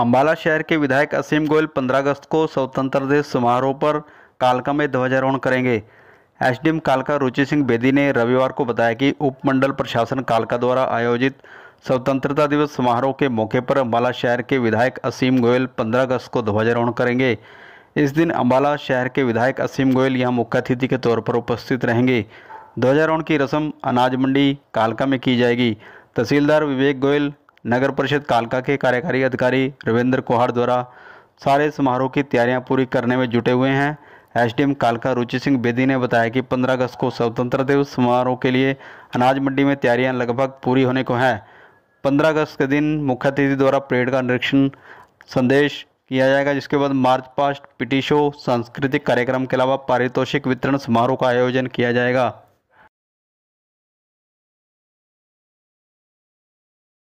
अम्बाला शहर के विधायक असीम गोयल 15 अगस्त को स्वतंत्रता दिवस समारोह पर कालका में ध्वजारोहण करेंगे एसडीएम कालका रुचि सिंह बेदी ने रविवार को बताया कि उपमंडल प्रशासन कालका द्वारा आयोजित स्वतंत्रता दिवस समारोह के मौके पर अम्बाला शहर के विधायक असीम गोयल 15 अगस्त को ध्वजारोहण करेंगे इस दिन अम्बाला शहर के विधायक असीम गोयल यहाँ मुख्य अतिथि के तौर पर उपस्थित रहेंगे ध्वजारोहण की रस्म अनाज मंडी कालका में की जाएगी तहसीलदार विवेक गोयल नगर परिषद कालका के कार्यकारी अधिकारी रविंद्र कोहार द्वारा सारे समारोह की तैयारियां पूरी करने में जुटे हुए हैं एसडीएम कालका रुचि सिंह बेदी ने बताया कि 15 अगस्त को स्वतंत्रता दिवस समारोह के लिए अनाज मंडी में तैयारियां लगभग पूरी होने को हैं 15 अगस्त के दिन मुख्य अतिथि द्वारा परेड का निरीक्षण संदेश किया जाएगा जिसके बाद मार्च पास्ट पिटी शो सांस्कृतिक कार्यक्रम के अलावा पारितोषिक वितरण समारोह का आयोजन किया जाएगा